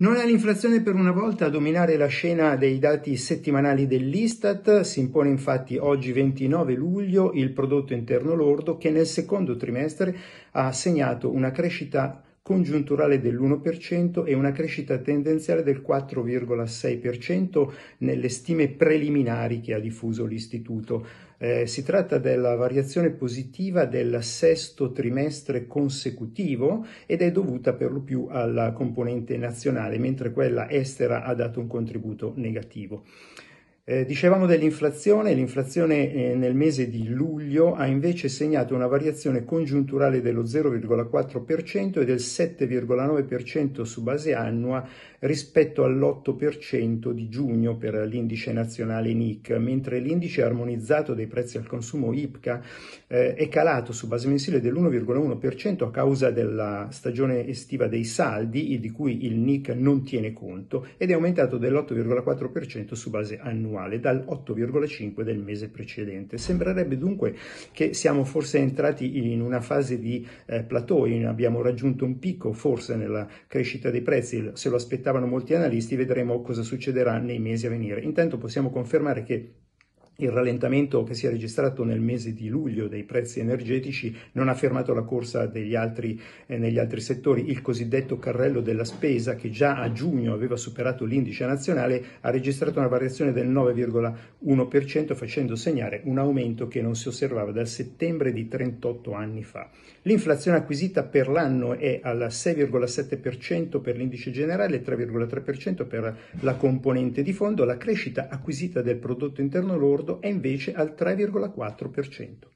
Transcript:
Non è l'inflazione per una volta a dominare la scena dei dati settimanali dell'Istat, si impone infatti oggi 29 luglio il prodotto interno lordo che nel secondo trimestre ha segnato una crescita congiunturale dell'1% e una crescita tendenziale del 4,6% nelle stime preliminari che ha diffuso l'Istituto. Eh, si tratta della variazione positiva del sesto trimestre consecutivo ed è dovuta per lo più alla componente nazionale, mentre quella estera ha dato un contributo negativo. Eh, dicevamo dell'inflazione, l'inflazione eh, nel mese di luglio ha invece segnato una variazione congiunturale dello 0,4% e del 7,9% su base annua rispetto all'8% di giugno per l'indice nazionale NIC, mentre l'indice armonizzato dei prezzi al consumo IPCA eh, è calato su base mensile dell'1,1% a causa della stagione estiva dei saldi, di cui il NIC non tiene conto, ed è aumentato dell'8,4% su base annua annuale 8,5 del mese precedente. Sembrerebbe dunque che siamo forse entrati in una fase di eh, plateau, abbiamo raggiunto un picco forse nella crescita dei prezzi, se lo aspettavano molti analisti, vedremo cosa succederà nei mesi a venire. Intanto possiamo confermare che il rallentamento che si è registrato nel mese di luglio dei prezzi energetici non ha fermato la corsa altri, eh, negli altri settori. Il cosiddetto carrello della spesa, che già a giugno aveva superato l'indice nazionale, ha registrato una variazione del 9,1%, facendo segnare un aumento che non si osservava dal settembre di 38 anni fa. L'inflazione acquisita per l'anno è al 6,7% per l'indice generale e 3,3% per la componente di fondo. La crescita acquisita del prodotto interno lordo è invece al 3,4%.